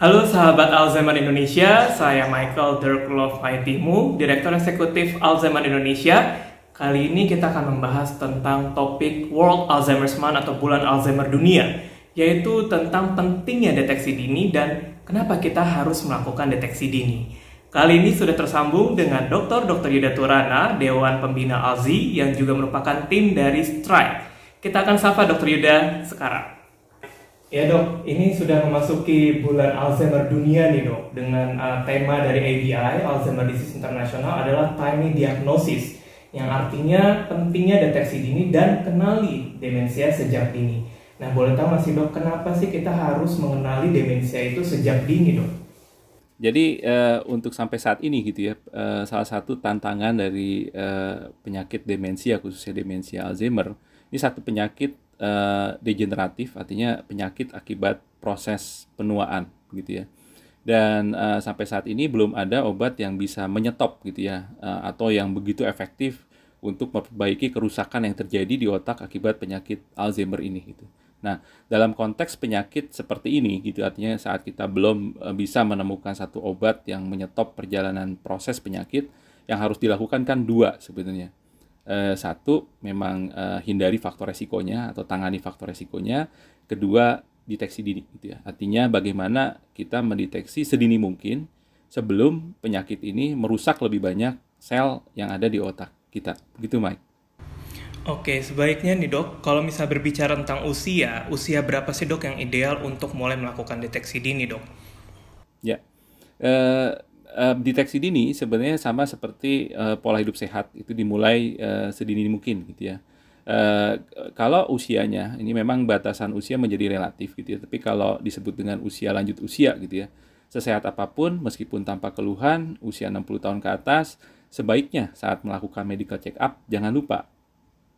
Halo sahabat Alzheimer Indonesia, saya Michael Dirklov Maitimu, Direktur Eksekutif Alzheimer Indonesia. Kali ini kita akan membahas tentang topik World Alzheimer's Month atau Bulan Alzheimer Dunia, yaitu tentang pentingnya deteksi dini dan kenapa kita harus melakukan deteksi dini. Kali ini sudah tersambung dengan Dr. Dr. Yuda Turana, Dewan Pembina Alzi, yang juga merupakan tim dari STRIKE. Kita akan sapa Dr. Yuda sekarang. Ya dok, ini sudah memasuki bulan Alzheimer dunia nih dok Dengan uh, tema dari ABI, Alzheimer Disease International adalah timely diagnosis Yang artinya pentingnya deteksi dini dan kenali demensia sejak dini Nah boleh tahu masih dok, kenapa sih kita harus mengenali demensia itu sejak dini dok? Jadi uh, untuk sampai saat ini gitu ya, uh, salah satu tantangan dari uh, penyakit demensia khususnya demensia Alzheimer Ini satu penyakit Eh, degeneratif artinya penyakit akibat proses penuaan gitu ya dan uh, sampai saat ini belum ada obat yang bisa menyetop gitu ya uh, atau yang begitu efektif untuk memperbaiki kerusakan yang terjadi di otak akibat penyakit Alzheimer ini gitu. Nah, dalam konteks penyakit seperti ini gitu artinya saat kita belum uh, bisa menemukan satu obat yang menyetop perjalanan proses penyakit yang harus dilakukan kan dua sebenarnya. Eh, satu memang uh, hindari faktor resikonya atau tangani faktor resikonya kedua deteksi dini gitu ya artinya bagaimana kita mendeteksi sedini mungkin sebelum penyakit ini merusak lebih banyak sel yang ada di otak kita begitu Mike Oke, sebaiknya nih dok, kalau misalnya berbicara tentang usia, usia berapa sih dok yang ideal untuk mulai melakukan deteksi dini dok? Ya, e, deteksi dini sebenarnya sama seperti uh, pola hidup sehat itu dimulai uh, sedini mungkin gitu ya. Uh, kalau usianya ini memang batasan usia menjadi relatif gitu ya. Tapi kalau disebut dengan usia lanjut usia gitu ya, sesehat apapun meskipun tanpa keluhan usia 60 tahun ke atas sebaiknya saat melakukan medical check up jangan lupa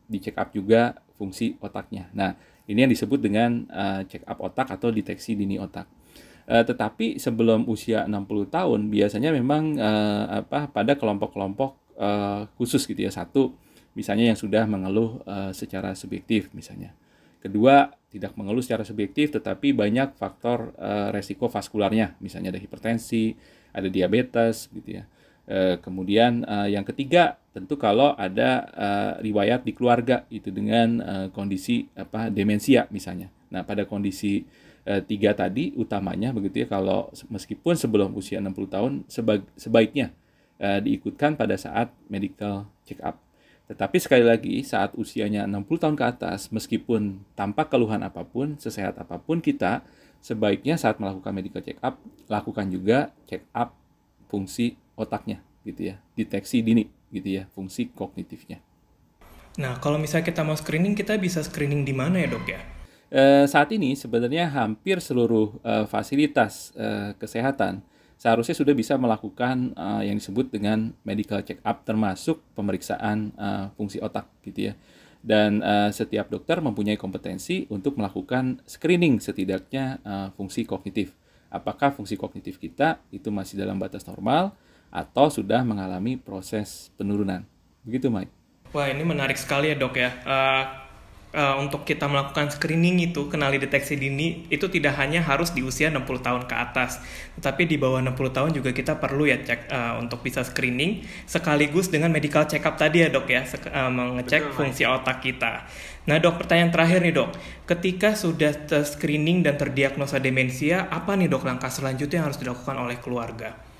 di check up juga fungsi otaknya. Nah, ini yang disebut dengan uh, check up otak atau deteksi dini otak. Eh, tetapi sebelum usia 60 tahun biasanya memang uh, apa pada kelompok-kelompok uh, khusus gitu ya. Satu misalnya yang sudah mengeluh uh, secara subjektif misalnya. Kedua, tidak mengeluh secara subjektif tetapi banyak faktor uh, resiko vaskularnya, misalnya ada hipertensi, ada diabetes gitu ya. Uh, kemudian uh, yang ketiga tentu kalau ada uh, riwayat di keluarga itu dengan uh, kondisi apa demensia misalnya. Nah, pada kondisi Eh, tiga tadi utamanya begitu ya kalau meskipun sebelum usia 60 tahun sebaik, sebaiknya eh, diikutkan pada saat medical check up. Tetapi sekali lagi saat usianya 60 tahun ke atas meskipun tanpa keluhan apapun, sesehat apapun kita sebaiknya saat melakukan medical check up lakukan juga check up fungsi otaknya gitu ya, deteksi dini gitu ya, fungsi kognitifnya. Nah, kalau misalnya kita mau screening kita bisa screening di mana ya, Dok ya? Eh, saat ini sebenarnya hampir seluruh eh, fasilitas eh, kesehatan seharusnya sudah bisa melakukan uh, yang disebut dengan medical check up termasuk pemeriksaan uh, fungsi otak gitu ya. Dan uh, setiap dokter mempunyai kompetensi untuk melakukan screening setidaknya uh, fungsi kognitif. Apakah fungsi kognitif kita itu masih dalam batas normal atau sudah mengalami proses penurunan. Begitu, Mike. Wah, ini menarik sekali ya, Dok ya. Uh, uh, untuk kita melakukan screening itu kenali deteksi dini itu tidak hanya harus di usia 60 tahun ke atas, tetapi di bawah 60 tahun juga kita perlu ya cek uh, untuk bisa screening sekaligus dengan medical check up tadi ya dok ya uh, mengecek Betul, fungsi man. otak kita. Nah dok pertanyaan terakhir nih dok, ketika sudah screening dan terdiagnosa demensia apa nih dok langkah selanjutnya yang harus dilakukan oleh keluarga?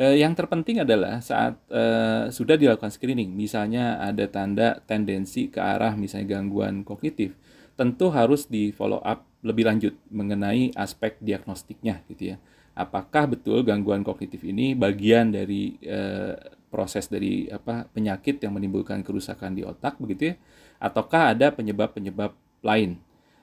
Eh, yang terpenting adalah saat eh, sudah dilakukan screening, misalnya ada tanda tendensi ke arah misalnya gangguan kognitif, tentu harus di follow up lebih lanjut mengenai aspek diagnostiknya gitu ya. Apakah betul gangguan kognitif ini bagian dari eh, proses dari apa penyakit yang menimbulkan kerusakan di otak begitu ya ataukah ada penyebab-penyebab lain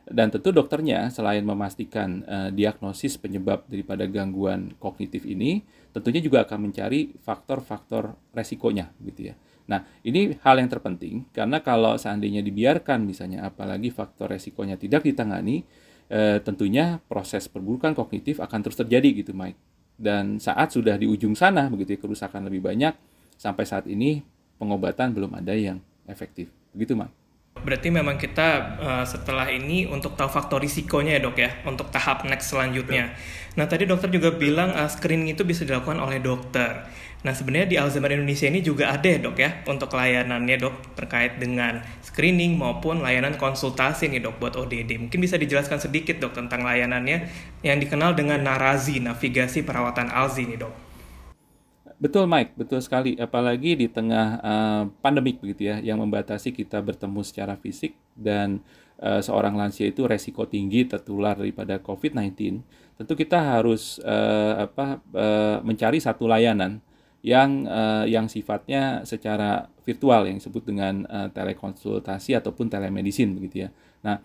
dan tentu dokternya selain memastikan uh, diagnosis penyebab daripada gangguan kognitif ini, tentunya juga akan mencari faktor-faktor resikonya gitu ya. Nah, ini hal yang terpenting karena kalau seandainya dibiarkan misalnya apalagi faktor resikonya tidak ditangani, eh, tentunya proses perburukan kognitif akan terus terjadi gitu, Mike. Dan saat sudah di ujung sana begitu ya kerusakan lebih banyak, sampai saat ini pengobatan belum ada yang efektif. Begitu, Mike. Berarti memang kita uh, setelah ini untuk tahu faktor risikonya ya dok ya, untuk tahap next selanjutnya. Betul. Nah tadi dokter juga bilang uh, screening itu bisa dilakukan oleh dokter. Nah sebenarnya di Alzheimer Indonesia ini juga ada ya dok ya, untuk layanannya dok terkait dengan screening maupun layanan konsultasi nih dok buat ODD. Mungkin bisa dijelaskan sedikit dok tentang layanannya yang dikenal dengan narazi, navigasi perawatan Alzi nih dok. Betul Mike, betul sekali. Apalagi di tengah uh, pandemik begitu ya, yang membatasi kita bertemu secara fisik dan uh, seorang lansia itu resiko tinggi tertular daripada COVID-19. Tentu kita harus uh, apa uh, mencari satu layanan yang uh, yang sifatnya secara virtual yang disebut dengan uh, telekonsultasi ataupun telemedicine begitu ya. Nah,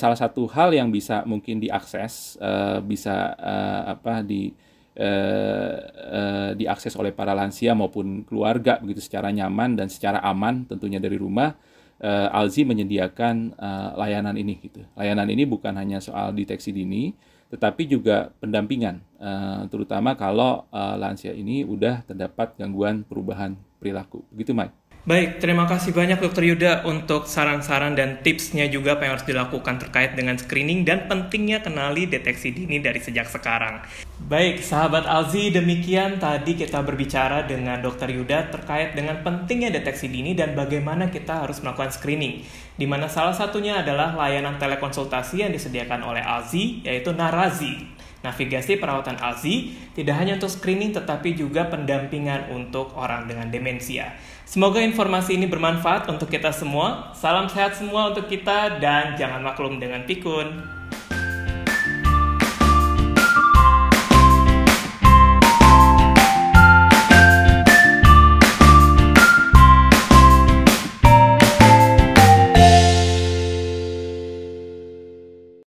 salah satu hal yang bisa mungkin diakses bisa apa di eh, eh, diakses oleh para lansia maupun keluarga begitu secara nyaman dan secara aman tentunya dari rumah eh, Alzi menyediakan eh, layanan ini gitu layanan ini bukan hanya soal deteksi dini tetapi juga pendampingan eh, terutama kalau eh, lansia ini udah terdapat gangguan perubahan perilaku begitu Mike. Baik, terima kasih banyak Dokter Yuda untuk saran-saran dan tipsnya juga yang harus dilakukan terkait dengan screening dan pentingnya kenali deteksi dini dari sejak sekarang. Baik, sahabat Alzi, demikian tadi kita berbicara dengan Dr. Yuda terkait dengan pentingnya deteksi dini dan bagaimana kita harus melakukan screening. Di mana salah satunya adalah layanan telekonsultasi yang disediakan oleh Alzi, yaitu Narazi. Navigasi perawatan Alzi tidak hanya untuk screening tetapi juga pendampingan untuk orang dengan demensia. Semoga informasi ini bermanfaat untuk kita semua. Salam sehat semua untuk kita dan jangan maklum dengan pikun.